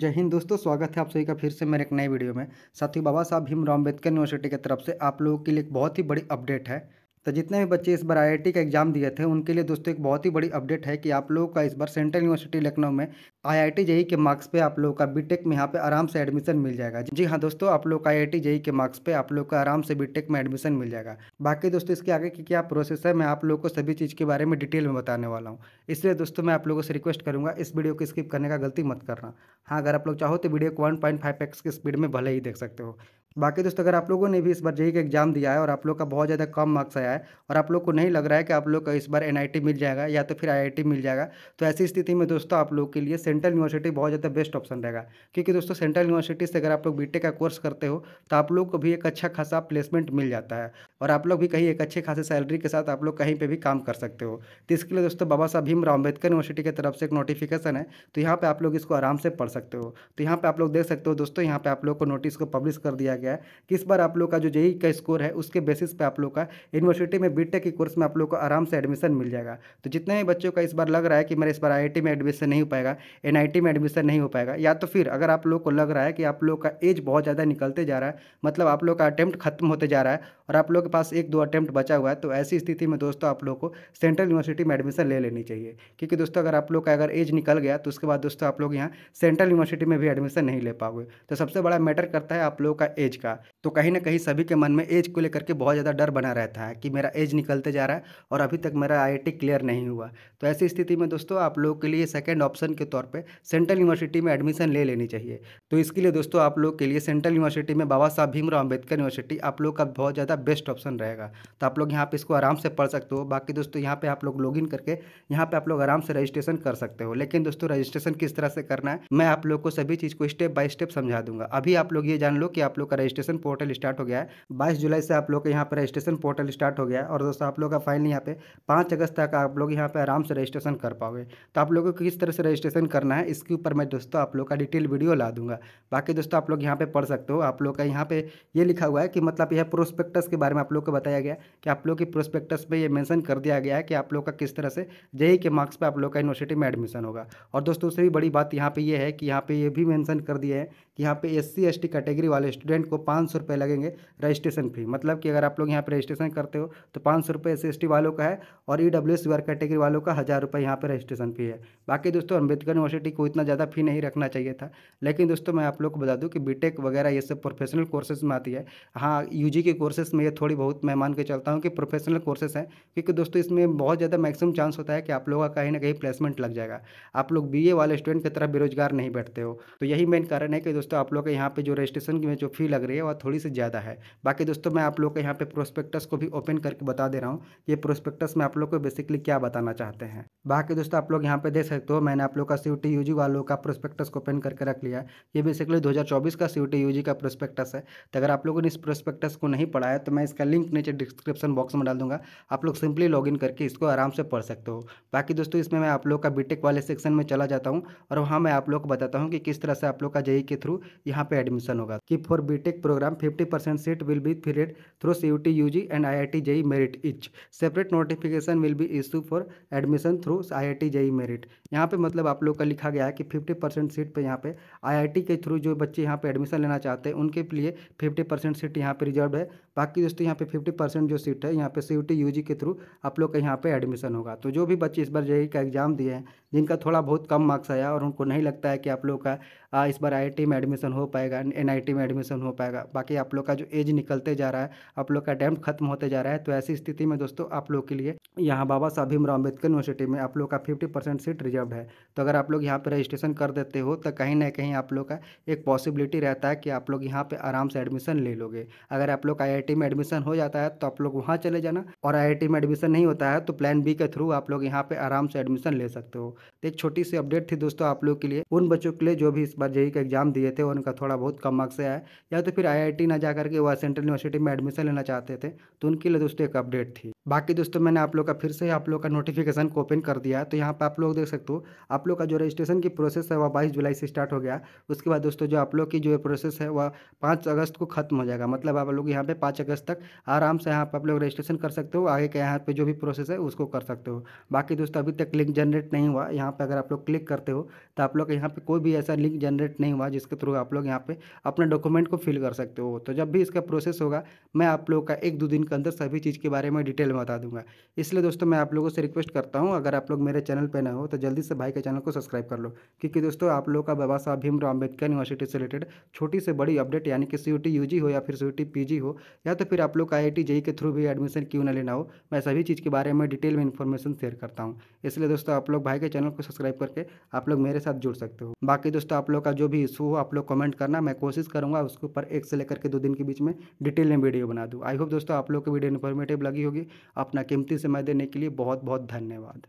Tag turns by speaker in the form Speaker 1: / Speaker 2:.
Speaker 1: जय हिंद दोस्तों स्वागत है आप सभी का फिर से मेरे एक नए वीडियो में साथ ही बाबा साहब भीमराव अम्बेडकर यूनिवर्सिटी की तरफ से आप लोगों के लिए एक बहुत ही बड़ी अपडेट है तो जितने भी बच्चे इस बार आई का एग्ज़ाम दिए थे उनके लिए दोस्तों एक बहुत ही बड़ी अपडेट है कि आप लोगों का इस बार सेंट्रल यूनिवर्सिटी लखनऊ में आईआईटी जेई e के मार्क्स पे आप लोगों का बीटेक में यहाँ पे आराम से एडमिशन मिल जाएगा जी हाँ दोस्तों आप लोग का आई आई e के मार्क्स पे आप लोग का आराम से बीटेक में एडमिशन मिल जाएगा बाकी दोस्तों इसके आगे की क्या प्रोसेस है मैं आप लोग को सभी चीज़ के बारे में डिटेल में बताने वाला हूँ इसलिए दोस्तों मैं आप लोगों से रिक्वेस्ट करूँगा इस वीडियो को स्किप करने का गलती मत करना हाँ अगर आप लोग चाहो तो वीडियो को वन पॉइंट फाइव एक्स की स्पीड में भले ही देख सकते हो बाकी दोस्तों अगर आप लोगों ने भी इस बार जेई का एग्ज़ाम दिया है और आप लोग का बहुत ज़्यादा कम मार्क्स आया है और आप लोग को नहीं लग रहा है कि आप लोग का इस बार एनआईटी मिल जाएगा या तो फिर आईआईटी मिल जाएगा तो ऐसी स्थिति में दोस्तों आप लोग के लिए सेंट्रल यूनिवर्सिटी बहुत ज़्यादा बेस्ट ऑप्शन रहेगा क्योंकि दोस्तों सेंट्रल यूनिवर्सिटी से अगर आप लोग बी का कोर्स करते हो तो आप लोग को भी एक अच्छा खासा प्लेसमेंट मिल जाता है और आप लोग भी कहीं एक अच्छे खासे सैलरी के साथ आप लोग कहीं पर भी काम कर सकते हो तो इसके लिए दोस्तों बाबा साहब भीमराव अम्बेडकर यूनिवर्सिटी की तरफ से एक नोटिफिकेशन है तो यहाँ पर आप लोग इसको आराम से पढ़ सकते हो तो यहाँ पर आप लोग देख सकते हो दोस्तों यहाँ पर आप लोग को नोटिस को पब्लिश कर दिया गया है कि इस बार आप लोग का जो जेई का स्कोर है उसके बेसिस पे आप लोग का यूनिवर्सिटी में बीटेक के कोर्स में आप लोग को आराम से एडमिशन मिल जाएगा तो जितने भी बच्चों का इस बार लग रहा है कि मेरे इस बार आई में एडमिशन नहीं हो पाएगा एन में एडमिशन नहीं हो पाएगा या तो फिर अगर आप लोग को लग रहा है कि आप लोग का एज बहुत ज़्यादा निकलते जा रहा है मतलब आप लोग का अटैम्प्ट खत्म होते जा रहा है और आप लोग के पास एक दो अटैम्प्ट बचा हुआ है तो ऐसी स्थिति में दोस्तों आप लोग को सेंट्रल यूनिवर्सिटी में एडमिशन ले लेनी चाहिए क्योंकि दोस्तों अगर आप लोग का अगर एज निकल गया तो उसके बाद दोस्तों आप लोग यहाँ सेंट्रल यूनिवर्सिटी में भी एडमिशन नहीं ले पाओगे तो सबसे बड़ा मैटर करता है आप लोग का एज criticar. तो कहीं ना कहीं सभी के मन में एज को लेकर के बहुत ज़्यादा डर बना रहता है कि मेरा एज निकलते जा रहा है और अभी तक मेरा आई क्लियर नहीं हुआ तो ऐसी स्थिति में दोस्तों आप लोग के लिए सेकेंड ऑप्शन के तौर पर सेंट्रल यूनिवर्सिटी में एडमिशन ले लेनी चाहिए तो इसके लिए दोस्तों आप लोग के लिए सेंट्रल यूनिवर्सिटी में बाबा साहब भीमराव अम्बेडकर यूनिवर्सिटी आप लोग का बहुत ज़्यादा बेस्ट ऑप्शन रहेगा तो आप लोग यहाँ पर इसको आराम से पढ़ सकते हो बाकी दोस्तों यहाँ पर आप लोग लॉग करके यहाँ पर आप लोग आराम से रजिस्ट्रेशन कर सकते हो लेकिन दोस्तों रजिस्ट्रेशन किस तरह से करना है मैं आप लोग को सभी चीज़ को स्टेप बाय स्टेप समझा दूंगा अभी आप लोग ये जान लो कि आप लोग का रजिस्ट्रेशन पोर्टल स्टार्ट हो गया है बाईस जुलाई से आप लोग के यहाँ पर रजिस्ट्रेशन पोर्टल स्टार्ट हो गया है और दोस्तों आप लोग का फाइनल यहाँ पे पाँच अगस्त तक आप लोग यहाँ पे आराम से रजिस्ट्रेशन कर पाओगे तो आप लोगों को किस तरह से रजिस्ट्रेशन करना है इसके ऊपर मैं दोस्तों आप लोग का डिटेल वीडियो ला दूंगा बाकी दोस्तों आप लोग यहाँ पर पढ़ सकते हो आप लोग का यहाँ पे ये लिखा हुआ है कि मतलब यह प्रोस्पेक्टस के बारे में आप लोग को बताया गया कि आप लोग के प्रोस्पेक्टस पर यह मैंसन कर दिया गया है कि आप लोग का किस तरह से जेई के मार्क्स पर आप लोग का यूनिवर्सिटी में एडमिशन होगा और दोस्तों से भी बड़ी बात यहाँ पर यह है कि यहाँ पर ये भी मैंसन कर दिए हैं कि यहाँ पे S C S T category वाले स्टूडेंट को पाँच सौ रुपये लगेंगे रजिस्ट्रेशन फ़ी मतलब कि अगर आप लोग यहाँ पे रजिस्ट्रेशन करते हो तो पाँच सौ रुपये एस सी एस टी वालों का है और ई डब्ल्यू एस कैटेगरी वालों का हज़ार रुपये यहाँ पर रजिस्ट्रेशन फ़ी है बाकी दोस्तों अम्बेडकर यूनिवर्सिटी को इतना ज़्यादा फ़ी नहीं रखना चाहिए था लेकिन दोस्तों मैं आप लोग को बता दूँ कि बी वगैरह ये सब प्रोफेशनल कोर्सेज में आती है हाँ यू के कोर्सेज में ये थोड़ी बहुत मैं मान के चलता हूँ कि प्रोफेशनल कोर्सेज हैं क्योंकि दोस्तों इसमें बहुत ज़्यादा मैक्सिमम चांस होता है कि आप लोगों का कहीं ना कहीं प्लेसमेंट लग जाएगा आप लोग बी वाले स्टूडेंट की तरह बेरोजगार नहीं बैठते हो तो यही मेन कारण है कि दोस्तों आप लोग के यहाँ पे जो रजिस्ट्रेशन में जो फ़ी लग रही है वह थोड़ी सी ज़्यादा है बाकी दोस्तों मैं आप लोग के यहाँ पे प्रोस्पेक्टस को भी ओपन करके बता दे रहा हूँ ये प्रोस्पेक्टस में आप लोग को बेसिकली क्या बताना चाहते हैं बाकी दोस्तों आप लोग यहाँ पे देख सकते हो मैंने आप लोग का सी टी वालों का प्रोस्पेक्टस को ओपन करके रख लिया ये बेसिकली दो का सी टी का प्रोस्पेक्टस है तो अगर आप लोगों ने इस प्रोस्पेक्टस को नहीं पढ़ा है तो मैं इसका लिंक नीचे डिस्क्रिप्शन बॉक्स में डाल दूंगा आप लोग सिंपली लॉग करके इसको आराम से पढ़ सकते हो बाकी दोस्तों इसमें मैं आप लोग का बीटेक वाले सेक्शन में चला जाता हूँ और वहाँ मैं आप लोग को बताता हूँ कि किस तरह से आप लोग का जेई के थ्रू थ्रू यहाँ पे एडमिशन होगा कि for BTech programme 50 percent seat will be filled through C U T U G and I I T JEE merit each separate notification will be issue for admission through I I T JEE merit यहाँ पे मतलब आप लोग का लिखा गया है कि फिफ्टी परसेंट सीट पर यहाँ पे आई आई टी के थ्रू जो बच्चे यहाँ पे एडमिशन लेना चाहते हैं उनके लिए फिफ्टी परसेंट सीट यहाँ पर रिजर्व है बाकी दोस्तों यहाँ पे फिफ्टी परसेंट जो सीट है यहाँ पे C U T U G के थ्रू आप लोग का यहाँ पे एडमिशन होगा तो जो भी बच्चे इस बार जेई e e का एग्जाम दिए हैं जिनका थोड़ा बहुत कम मार्क्स आया और उनको नहीं लगता है कि आप लोग का इस बार आई में एडमिशन हो पाएगा एन में एडमिशन हो पाएगा बाकी आप लोग का जो एज निकलते जा रहा है आप लोग का अटैम्प्ट खत्म होते जा रहा है तो ऐसी स्थिति में दोस्तों आप लोग के लिए यहाँ बाबा साहब भीमराव अम्बेडकर यूनिवर्सिटी में आप लोग का फिफ्टी सीट रिजर्व है तो अगर आप लोग यहाँ पर रजिस्ट्रेशन कर देते हो तो कहीं ना कहीं आप लोग का एक पॉसिबिलिटी रहता है कि आप लोग यहाँ पर आराम से एडमिशन ले लोगे अगर आप लोग आई में एडमिशन हो जाता है तो आप लोग वहाँ चले जाना और आई में एडमिशन नहीं होता है तो प्लान बी के थ्रू आप लोग यहाँ पर आराम से एडमिशन ले सकते हो तो एक छोटी सी अपडेट थी दोस्तों आप लोग के लिए उन बच्चों के लिए जो भी इस बार जेई का एग्जाम दिए थे उनका थोड़ा बहुत कम मार्क्स आया या तो फिर आईआईटी ना जा करके वह सेंट्रल यूनिवर्सिटी में एडमिशन लेना चाहते थे तो उनके लिए दोस्तों एक अपडेट थी बाकी दोस्तों मैंने आप लोग का फिर से आप लोग का नोटिफिकेशन को ओपन कर दिया तो यहाँ पर आप लोग देख सकते हो आप लोग का जो रजिस्ट्रेशन की प्रोसेस है वह बाईस जुलाई से स्टार्ट हो गया उसके बाद दोस्तों जो आप लोग की जो प्रोसेस है वह पाँच अगस्त को खत्म हो जाएगा मतलब आप लोग यहाँ पे पाँच अगस्त तक आराम से यहाँ पर आप लोग रजिस्ट्रेशन कर सकते हो आगे के यहाँ पर जो भी प्रोसेस है उसको कर सकते हो बाकी दोस्तों अभी तक लिंक जनरेट नहीं हुआ यहाँ पर अगर आप लोग क्लिक करते हो तो आप लोग यहाँ पर कोई भी ऐसा लिंक जनरेट नहीं हुआ जिसके थ्रू आप लोग यहाँ पर अपना डॉक्यूमेंट को फिल कर सकते हो तो जब भी इसका प्रोसेस होगा मैं आप लोग का एक दो दिन के अंदर सभी चीज़ के बारे में डिटेल डिटेल में बता दूंगा इसलिए दोस्तों मैं आप लोगों से रिक्वेस्ट करता हूँ अगर आप लोग मेरे चैनल पर ना हो तो जल्दी से भाई के चैनल को सब्सक्राइब कर लो क्योंकि दोस्तों आप लोग का बाबा साहब भीमराव अम्बेडकर यूनिवर्सिटी से रिलेटेड छोटी से बड़ी अपडेट यानी कि सी यू हो या फिर सी पीजी हो या तो फिर आप लोग आई आई के थ्रू भी एडमिशन क्यों ना लेना हो मैं सभी चीज़ के बारे में डिटेल में इन्फॉर्मेशन शेयर करता हूँ इसलिए दोस्तों आप लोग भाई के चैनल को सब्सक्राइब करके आप लोग मेरे साथ जुड़ सकते हो बाकी दोस्तों आप लोग का जो भी इशू हो आप लोग कमेंट करना मैं कोशिश करूँगा उसके ऊपर एक से लेकर के दो दिन के बीच में डिटेल में वीडियो बना दूँ आई होप दोस्तों आप लोग को वीडियो इन्फॉर्मेटिव लगी होगी अपना कीमती समय देने के लिए बहुत बहुत धन्यवाद